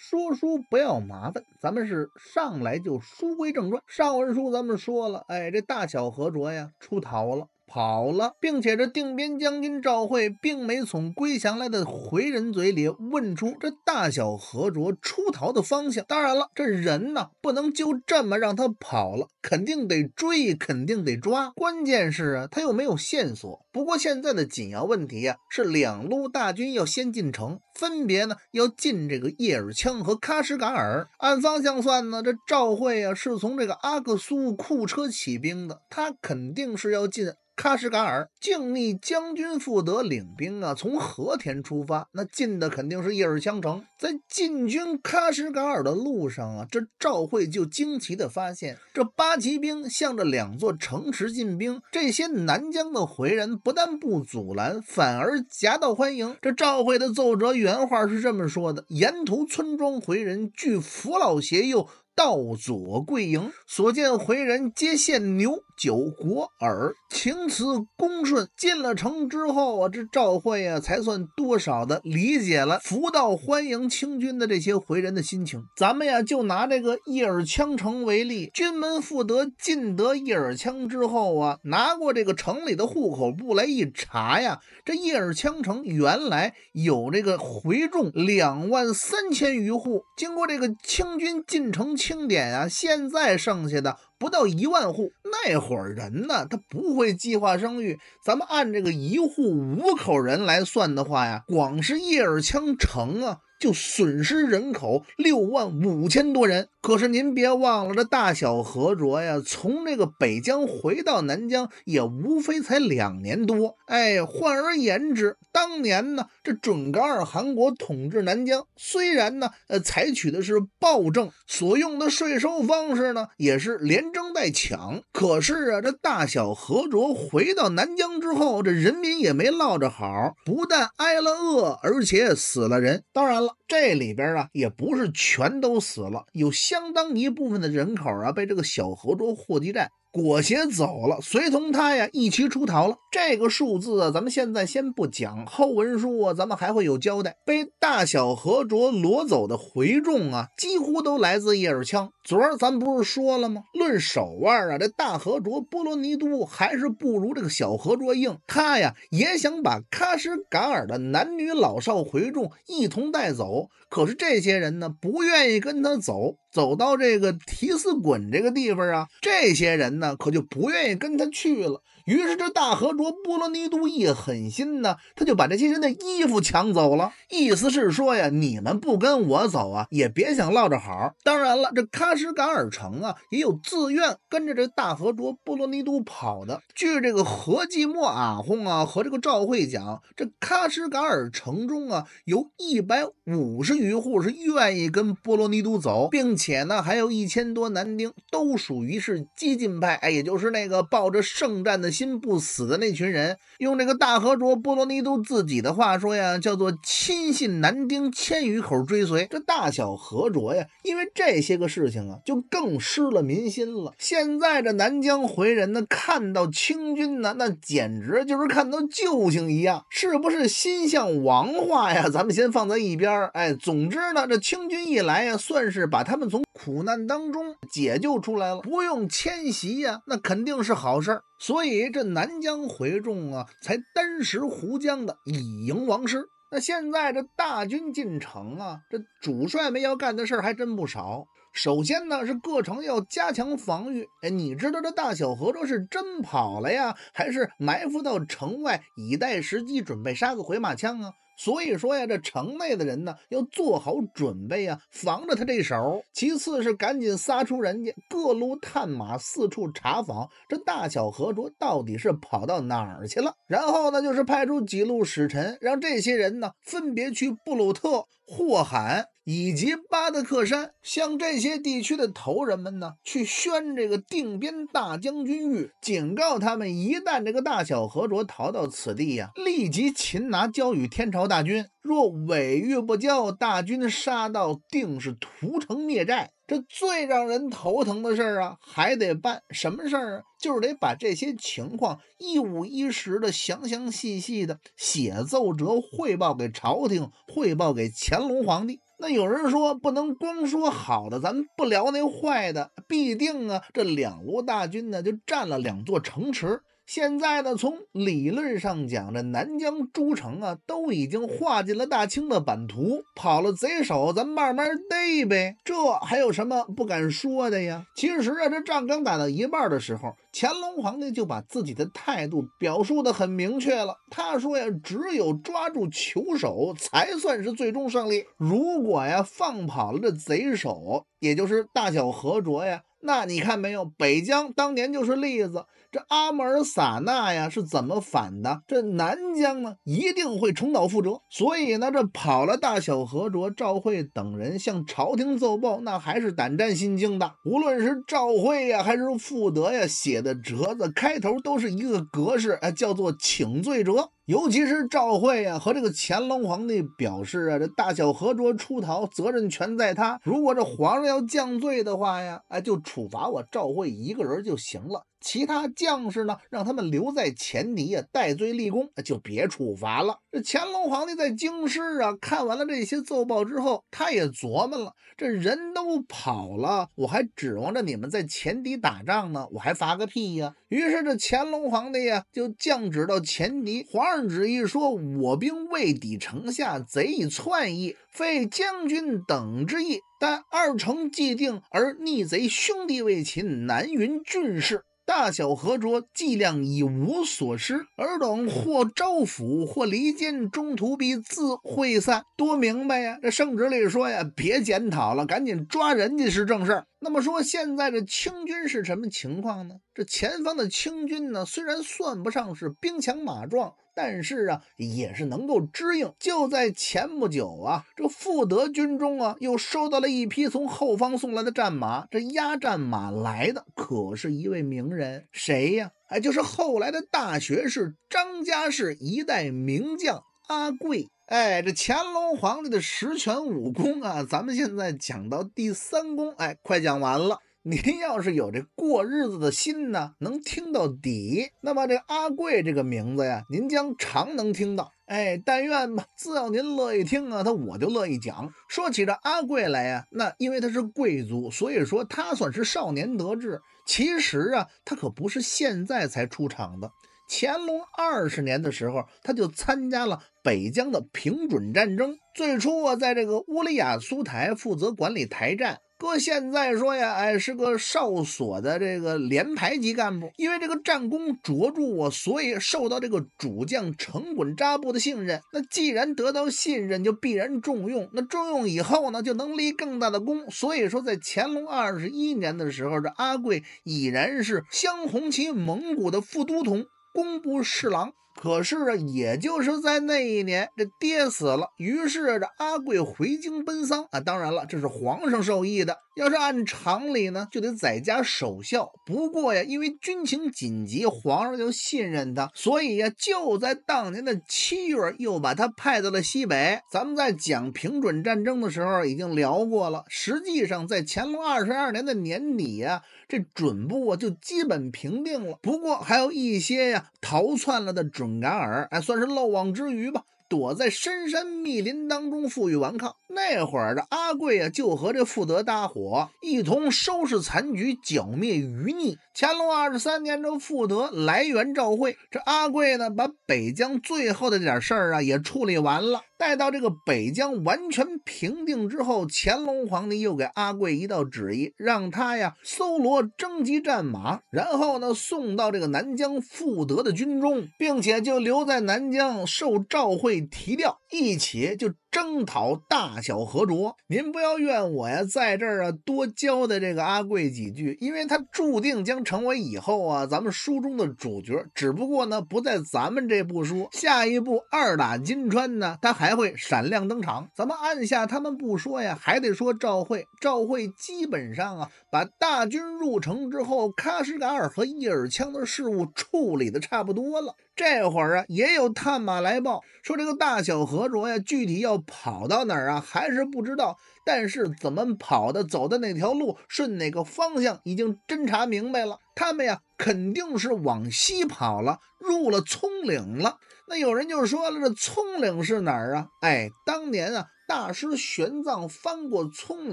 说书不要麻烦，咱们是上来就书归正传。上文书咱们说了，哎，这大小何卓呀出逃了。跑了，并且这定边将军赵惠并没从归降来的回人嘴里问出这大小何卓出逃的方向。当然了，这人呢不能就这么让他跑了，肯定得追，肯定得抓。关键是啊，他又没有线索。不过现在的紧要问题呀，是两路大军要先进城，分别呢要进这个叶尔羌和喀什噶尔。按方向算呢，这赵惠啊是从这个阿克苏库车起兵的，他肯定是要进。喀什噶尔，靖逆将军负德领兵啊，从和田出发，那进的肯定是叶尔羌城。在进军喀什噶尔的路上啊，这赵惠就惊奇的发现，这八旗兵向着两座城池进兵，这些南疆的回人不但不阻拦，反而夹道欢迎。这赵惠的奏折原话是这么说的：沿途村庄回人据扶老携幼，道左跪迎，所见回人皆献牛。九国尔，情辞恭顺。进了城之后啊，这赵惠啊才算多少的理解了福到欢迎清军的这些回人的心情。咱们呀就拿这个叶尔羌城为例，军门复得进得叶尔羌之后啊，拿过这个城里的户口簿来一查呀，这叶尔羌城原来有这个回众两万三千余户，经过这个清军进城清点啊，现在剩下的。不到一万户，那会儿人呢？他不会计划生育。咱们按这个一户五口人来算的话呀，光是叶尔羌城啊。就损失人口六万五千多人。可是您别忘了，这大小和卓呀，从这个北疆回到南疆，也无非才两年多。哎，换而言之，当年呢，这准噶尔汗国统治南疆，虽然呢，呃，采取的是暴政，所用的税收方式呢，也是连征带抢。可是啊，这大小和卓回到南疆之后，这人民也没落着好，不但挨了饿，而且死了人。当然了。这里边啊，也不是全都死了，有相当一部分的人口啊，被这个小河卓霍集站裹挟走了，随同他呀一起出逃了。这个数字啊，咱们现在先不讲，后文书啊，咱们还会有交代。被大小河卓掳走的回众啊，几乎都来自叶尔羌。昨儿咱不是说了吗？论手腕啊，这大河卓波罗尼都还是不如这个小河卓硬。他呀也想把喀什噶尔的男女老少回众一同带走，可是这些人呢不愿意跟他走。走到这个提斯滚这个地方啊，这些人呢可就不愿意跟他去了。于是，这大和卓波罗尼都一狠心呢，他就把这些人的衣服抢走了。意思是说呀，你们不跟我走啊，也别想落着好。当然了，这喀什噶尔城啊，也有自愿跟着这大和卓波罗尼都跑的。据这个何继墨阿訇啊和这个赵会讲，这喀什噶尔城中啊，有一百五十余户是愿意跟波罗尼都走，并且呢，还有一千多男丁都属于是激进派，哎，也就是那个抱着圣战的。心不死的那群人，用这个大和卓波罗尼都自己的话说呀，叫做亲信男丁千余口追随，这大小和卓呀，因为这些个事情啊，就更失了民心了。现在这南疆回人呢，看到清军呢，那简直就是看到救星一样，是不是心向王化呀？咱们先放在一边儿，哎，总之呢，这清军一来啊，算是把他们从苦难当中解救出来了，不用迁徙呀，那肯定是好事儿。所以这南疆回众啊，才单食壶江的以迎王师。那现在这大军进城啊，这主帅们要干的事儿还真不少。首先呢，是各城要加强防御。哎，你知道这大小和卓是真跑了呀，还是埋伏到城外以待时机，准备杀个回马枪啊？所以说呀，这城内的人呢要做好准备啊，防着他这手。其次是赶紧撒出人家各路探马，四处查访，这大小和卓到底是跑到哪儿去了。然后呢，就是派出几路使臣，让这些人呢分别去布鲁特、霍罕。以及巴德克山，向这些地区的头人们呢，去宣这个定边大将军谕，警告他们：一旦这个大小和卓逃到此地呀，立即擒拿，交与天朝大军。若伪谕不交，大军杀到，定是屠城灭寨。这最让人头疼的事儿啊，还得办什么事儿啊？就是得把这些情况一五一十的、详详细细的写奏折，汇报给朝廷，汇报给乾隆皇帝。那有人说不能光说好的，咱们不聊那坏的。必定啊，这两路大军呢，就占了两座城池。现在呢，从理论上讲，这南疆诸城啊都已经划进了大清的版图，跑了贼手，咱慢慢逮呗，这还有什么不敢说的呀？其实啊，这仗刚打到一半的时候，乾隆皇帝就把自己的态度表述的很明确了。他说呀，只有抓住球手，才算是最终胜利。如果呀放跑了这贼手，也就是大小和卓呀，那你看没有？北疆当年就是例子。这阿木尔撒那呀是怎么反的？这南疆呢一定会重蹈覆辙。所以呢，这跑了大小和卓赵惠等人向朝廷奏报，那还是胆战心惊的。无论是赵惠呀还是傅德呀写的折子，开头都是一个格式，哎，叫做请罪折。尤其是赵惠呀和这个乾隆皇帝表示啊，这大小和卓出逃，责任全在他。如果这皇上要降罪的话呀，哎，就处罚我赵惠一个人就行了。其他将士呢？让他们留在前敌啊，戴罪立功就别处罚了。这乾隆皇帝在京师啊，看完了这些奏报之后，他也琢磨了：这人都跑了，我还指望着你们在前敌打仗呢，我还罚个屁呀？于是这乾隆皇帝啊，就降旨到前敌，皇上旨意说：我兵未抵城下，贼已窜逸，非将军等之意。但二城既定，而逆贼兄弟未擒，难云俊士。大小合着，计量已无所失。尔等或招抚，或离间，中途必自会散。多明白呀！这圣旨里说呀，别检讨了，赶紧抓人家是正事儿。那么说，现在这清军是什么情况呢？这前方的清军呢，虽然算不上是兵强马壮。但是啊，也是能够支应。就在前不久啊，这富德军中啊，又收到了一批从后方送来的战马。这押战马来的可是一位名人，谁呀？哎，就是后来的大学士、张家氏一代名将阿贵。哎，这乾隆皇帝的十全武功啊，咱们现在讲到第三功，哎，快讲完了。您 要是有这过日子的心呢，能听到底，那么这阿贵这个名字呀，您将常能听到。哎，但愿吧，只要您乐意听啊，他我就乐意讲。说起这阿贵来呀，那因为他是贵族，所以说他算是少年得志。其实啊，他可不是现在才出场的。乾隆二十年的时候，他就参加了北疆的平准战争，最初啊，在这个乌里雅苏台负责管理台站。搁现在说呀，哎，是个哨所的这个连排级干部，因为这个战功卓著啊，所以受到这个主将成滚扎布的信任。那既然得到信任，就必然重用。那重用以后呢，就能立更大的功。所以说，在乾隆二十一年的时候，这阿桂已然是镶红旗蒙古的副都统、工部侍郎。可是啊，也就是在那一年，这爹死了，于是这阿贵回京奔丧啊。当然了，这是皇上授意的。要是按常理呢，就得在家守孝。不过呀，因为军情紧急，皇上就信任他，所以呀，就在当年的七月，又把他派到了西北。咱们在讲平准战争的时候已经聊过了。实际上，在乾隆二十二年的年底呀。这准部啊，就基本平定了。不过还有一些呀，逃窜了的准噶尔，哎，算是漏网之鱼吧，躲在深山密林当中，负隅顽抗。那会儿的阿贵啊，就和这富德搭伙，一同收拾残局，剿灭余孽。乾隆二十三年，这富德来援召会，这阿贵呢，把北疆最后的点事儿啊，也处理完了。待到这个北疆完全平定之后，乾隆皇帝又给阿桂一道旨意，让他呀搜罗征集战马，然后呢送到这个南疆富德的军中，并且就留在南疆受赵会提调。一起就征讨大小和卓，您不要怨我呀，在这儿啊多交代这个阿贵几句，因为他注定将成为以后啊咱们书中的主角，只不过呢不在咱们这部书，下一部二打金川呢他还会闪亮登场。咱们按下他们不说呀，还得说赵惠，赵惠基本上啊把大军入城之后，喀什噶尔和叶尔羌的事务处理的差不多了。这会儿啊，也有探马来报说，这个大小和卓呀，具体要跑到哪儿啊，还是不知道。但是怎么跑的，走的哪条路，顺哪个方向，已经侦查明白了。他们呀，肯定是往西跑了，入了葱岭了。那有人就说了，这葱岭是哪儿啊？哎，当年啊，大师玄奘翻过葱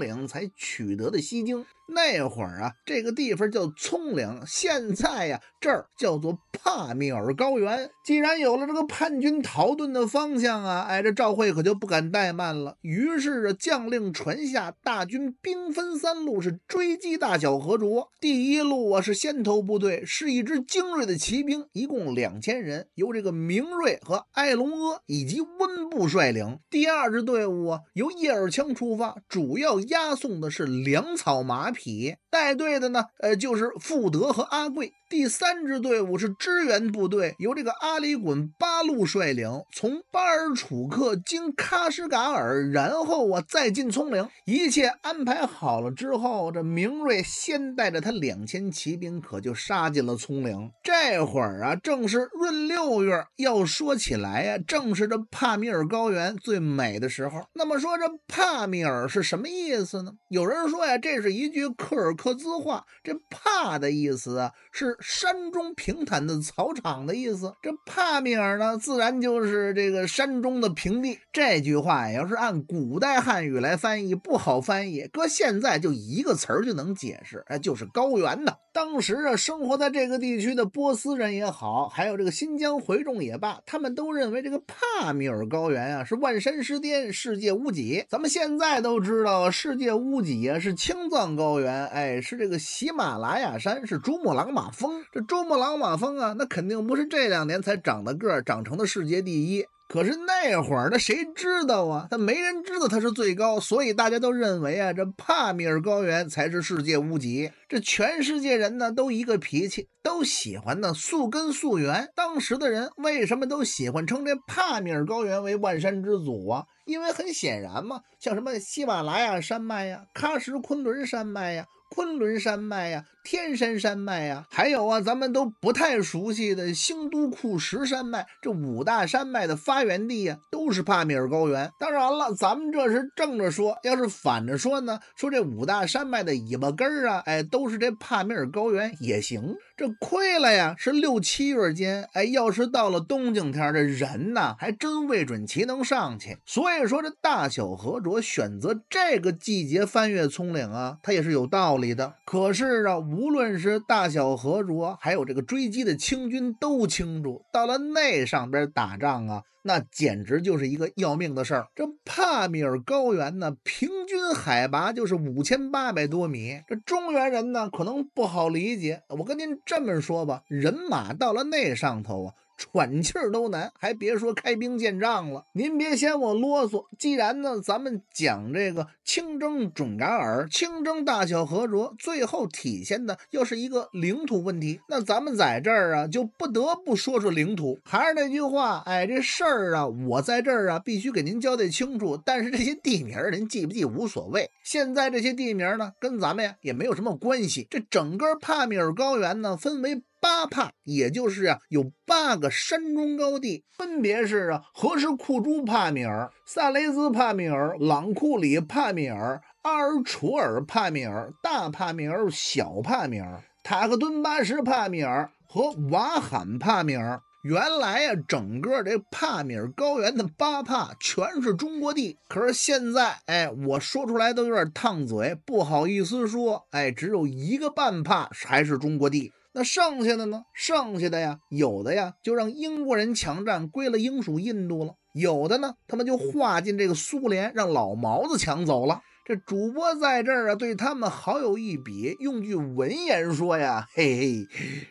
岭，才取得的西经。那会儿啊，这个地方叫葱岭，现在呀这儿叫做帕米尔高原。既然有了这个叛军逃遁的方向啊，哎，这赵惠可就不敢怠慢了。于是啊，将令传下，大军兵分三路，是追击大小河卓。第一路啊是先头部队，是一支精锐的骑兵，一共两千人，由这个明瑞和艾隆阿以及温布率领。第二支队伍啊由叶尔羌出发，主要押送的是粮草马。匹。匹，带队的呢，呃，就是富德和阿贵。第三支队伍是支援部队，由这个阿里衮八路率领，从巴尔楚克经喀什噶尔，然后啊再进葱岭。一切安排好了之后，这明瑞先带着他两千骑兵，可就杀进了葱岭。这会儿啊，正是闰六月。要说起来呀，正是这帕米尔高原最美的时候。那么说这帕米尔是什么意思呢？有人说呀，这是一句柯尔克孜话，这帕的意思啊是。山中平坦的草场的意思，这帕米尔呢，自然就是这个山中的平地。这句话呀，要是按古代汉语来翻译，不好翻译。搁现在就一个词儿就能解释，哎，就是高原呢。当时啊，生活在这个地区的波斯人也好，还有这个新疆回众也罢，他们都认为这个帕米尔高原啊是万山之巅，世界屋脊。咱们现在都知道，世界屋脊啊，是青藏高原，哎，是这个喜马拉雅山，是珠穆朗玛峰。这珠穆朗玛峰啊，那肯定不是这两年才长的个儿，长成的世界第一。可是那会儿，那谁知道啊？他没人知道它是最高，所以大家都认为啊，这帕米尔高原才是世界屋脊。这全世界人呢，都一个脾气，都喜欢呢溯根溯源。当时的人为什么都喜欢称这帕米尔高原为万山之祖啊？因为很显然嘛，像什么喜马拉雅山脉呀、喀什昆仑山脉呀、昆仑山脉呀。天山山脉呀，还有啊，咱们都不太熟悉的兴都库什山脉，这五大山脉的发源地呀，都是帕米尔高原。当然了，咱们这是正着说，要是反着说呢，说这五大山脉的尾巴根儿啊，哎，都是这帕米尔高原也行。这亏了呀，是六七月间，哎，要是到了东京天，这人呢还真未准其能上去。所以说，这大小合卓选择这个季节翻越葱岭啊，他也是有道理的。可是啊，无论是大小河卓，还有这个追击的清军，都清楚，到了那上边打仗啊，那简直就是一个要命的事儿。这帕米尔高原呢，平均海拔就是五千八百多米。这中原人呢，可能不好理解。我跟您这么说吧，人马到了那上头啊。喘气儿都难，还别说开兵见仗了。您别嫌我啰嗦，既然呢，咱们讲这个清征准噶尔、清征大小和卓，最后体现的又是一个领土问题，那咱们在这儿啊，就不得不说说领土。还是那句话，哎，这事儿啊，我在这儿啊，必须给您交代清楚。但是这些地名您记不记无所谓，现在这些地名呢，跟咱们呀也没有什么关系。这整个帕米尔高原呢，分为。八帕，也就是啊有八个山中高地，分别是啊，和什库珠帕米尔、萨雷斯帕米尔、朗库里帕米尔、阿尔楚尔帕米尔、大帕米尔、小帕米尔、塔克敦巴什帕米尔和瓦罕帕米尔。原来呀，整个这帕米尔高原的八帕全是中国地。可是现在，哎，我说出来都有点烫嘴，不好意思说，哎，只有一个半帕还是中国地。那剩下的呢？剩下的呀，有的呀就让英国人强占，归了英属印度了；有的呢，他们就划进这个苏联，让老毛子抢走了。这主播在这儿啊，对他们好有一笔。用句文言说呀，嘿嘿，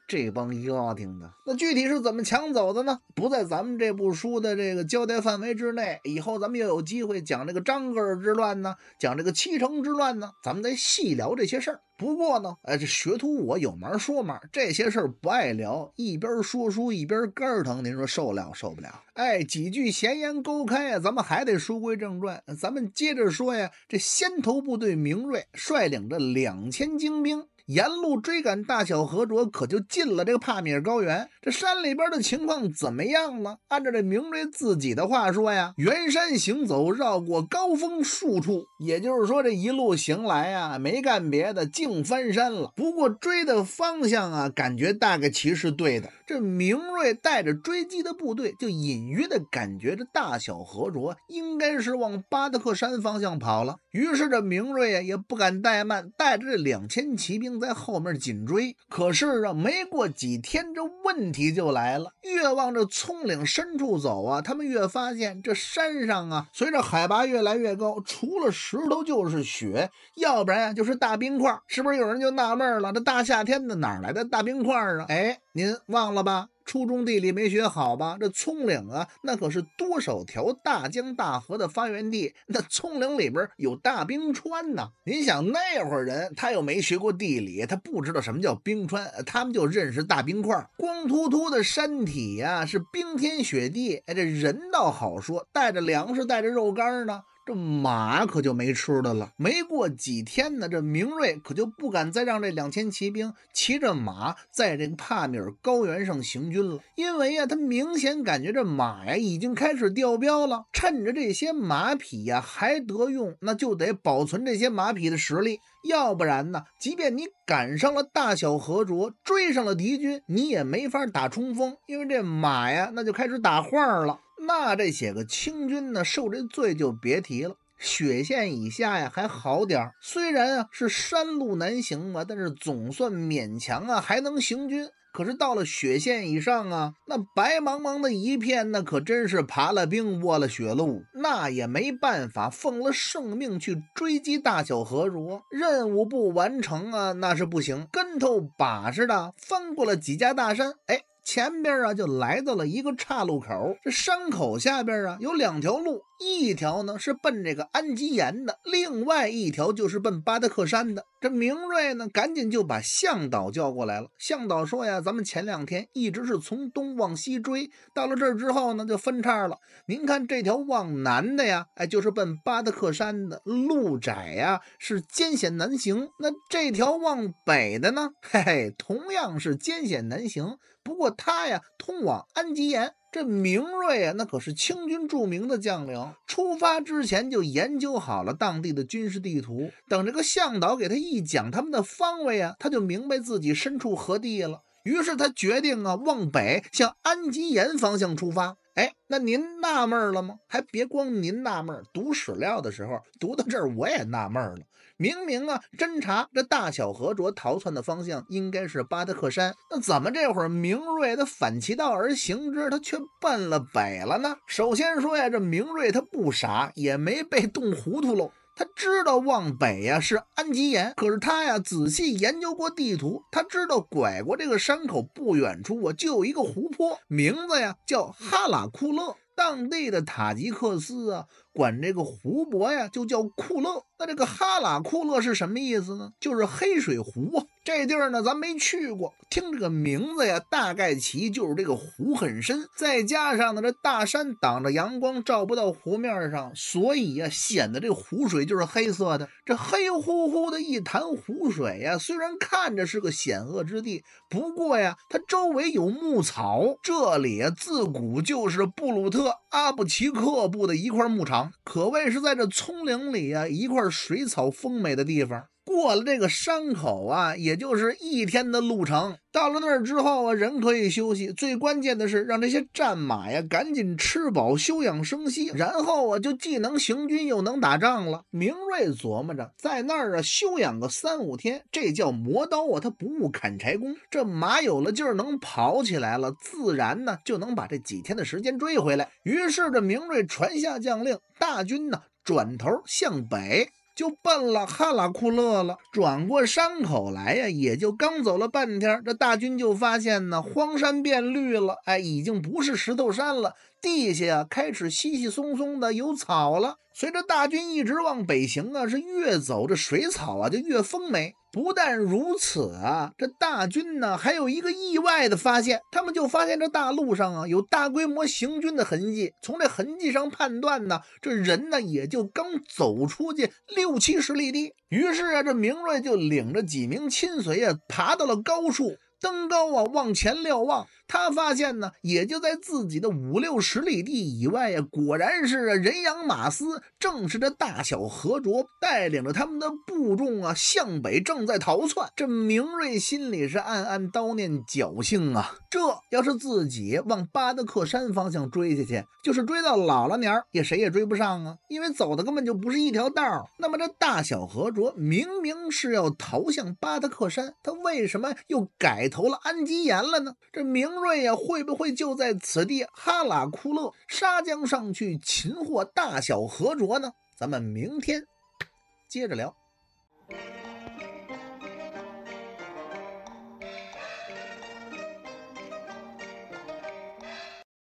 这帮挺精的。那具体是怎么抢走的呢？不在咱们这部书的这个交代范围之内。以后咱们又有机会讲这个张格尔之乱呢，讲这个七城之乱呢，咱们再细聊这些事儿。不过呢，哎，这学徒我有门说嘛，这些事儿不爱聊，一边说书一边肝疼，您说受了受不了？哎，几句闲言勾开啊，咱们还得书归正传，咱们接着说呀，这先头部队明锐率领着两千精兵。沿路追赶大小和卓，可就进了这个帕米尔高原。这山里边的情况怎么样呢？按照这明瑞自己的话说呀，原山行走，绕过高峰数处，也就是说这一路行来啊，没干别的，净翻山了。不过追的方向啊，感觉大概其是对的。这明瑞带着追击的部队，就隐约的感觉这大小和卓应该是往巴德克山方向跑了。于是这明瑞啊也不敢怠慢，带着这两千骑兵在后面紧追。可是啊，没过几天，这问题就来了。越往这葱岭深处走啊，他们越发现这山上啊，随着海拔越来越高，除了石头就是雪，要不然啊就是大冰块。是不是有人就纳闷了？这大夏天的哪来的大冰块啊？哎，您忘了吧？初中地理没学好吧？这葱岭啊，那可是多少条大江大河的发源地。那葱岭里边有大冰川呢。您想那会儿人，他又没学过地理，他不知道什么叫冰川，他们就认识大冰块，光秃秃的山体呀，是冰天雪地。哎，这人倒好说，带着粮食，带着肉干呢。这马可就没吃的了。没过几天呢，这明瑞可就不敢再让这两千骑兵骑着马在这个帕米尔高原上行军了，因为啊，他明显感觉这马呀已经开始掉膘了。趁着这些马匹呀还得用，那就得保存这些马匹的实力。要不然呢，即便你赶上了大小河卓，追上了敌军，你也没法打冲锋，因为这马呀那就开始打晃了。那这些个清军呢，受这罪就别提了。雪线以下呀，还好点儿，虽然啊是山路难行嘛，但是总算勉强啊还能行军。可是到了雪线以上啊，那白茫茫的一片，那可真是爬了冰，卧了雪路，那也没办法，奉了圣命去追击大小河卓，任务不完成啊那是不行，跟头把式的翻过了几家大山，哎。前边啊，就来到了一个岔路口。这山口下边啊，有两条路，一条呢是奔这个安吉岩的，另外一条就是奔巴达克山的。这明瑞呢，赶紧就把向导叫过来了。向导说呀，咱们前两天一直是从东往西追，到了这儿之后呢，就分叉了。您看这条往南的呀，哎，就是奔巴达克山的，路窄呀，是艰险难行。那这条往北的呢，嘿嘿，同样是艰险难行。不过他呀，通往安吉岩。这明瑞啊，那可是清军著名的将领。出发之前就研究好了当地的军事地图。等这个向导给他一讲他们的方位啊，他就明白自己身处何地了。于是他决定啊，往北向安吉岩方向出发。哎，那您纳闷了吗？还别光您纳闷儿，读史料的时候读到这儿，我也纳闷儿了。明明啊，侦查这大小和卓逃窜的方向应该是巴达克山，那怎么这会儿明瑞他反其道而行之，他却奔了北了呢？首先说呀，这明瑞他不傻，也没被冻糊涂喽。他知道往北呀是安吉岩，可是他呀仔细研究过地图，他知道拐过这个山口不远处，啊就有一个湖泊，名字呀叫哈拉库勒，当地的塔吉克斯啊。管这个湖泊呀，就叫库勒。那这个哈拉库勒是什么意思呢？就是黑水湖。这地儿呢，咱没去过，听这个名字呀，大概其就是这个湖很深，再加上呢，这大山挡着阳光，照不到湖面上，所以呀，显得这湖水就是黑色的。这黑乎乎的一潭湖水呀，虽然看着是个险恶之地，不过呀，它周围有牧草，这里自古就是布鲁特阿布齐克部的一块牧场。可谓是在这葱岭里呀，一块水草丰美的地方。过了这个山口啊，也就是一天的路程。到了那儿之后啊，人可以休息，最关键的是让这些战马呀赶紧吃饱休养生息，然后啊就既能行军又能打仗了。明瑞琢磨着，在那儿啊休养个三五天，这叫磨刀啊，他不误砍柴工。这马有了劲儿，能跑起来了，自然呢就能把这几天的时间追回来。于是这明瑞传下将令，大军呢转头向北。就奔了哈拉库勒了，转过山口来呀，也就刚走了半天，这大军就发现呢，荒山变绿了，哎，已经不是石头山了。地下啊开始稀稀松松的有草了。随着大军一直往北行啊，是越走这水草啊就越丰美。不但如此啊，这大军呢还有一个意外的发现，他们就发现这大路上啊有大规模行军的痕迹。从这痕迹上判断呢，这人呢也就刚走出去六七十里地。于是啊，这明瑞就领着几名亲随啊爬到了高处，登高啊往前瞭望。他发现呢，也就在自己的五六十里地以外呀，果然是人仰马嘶，正是这大小何卓带领着他们的部众啊，向北正在逃窜。这明瑞心里是暗暗叨念侥幸啊，这要是自己往巴德克山方向追下去，就是追到老了年也谁也追不上啊，因为走的根本就不是一条道。那么这大小何卓明明是要逃向巴德克山，他为什么又改投了安吉延了呢？这明。瑞呀，会不会就在此地哈拉库勒沙江上去擒获大小和卓呢？咱们明天接着聊。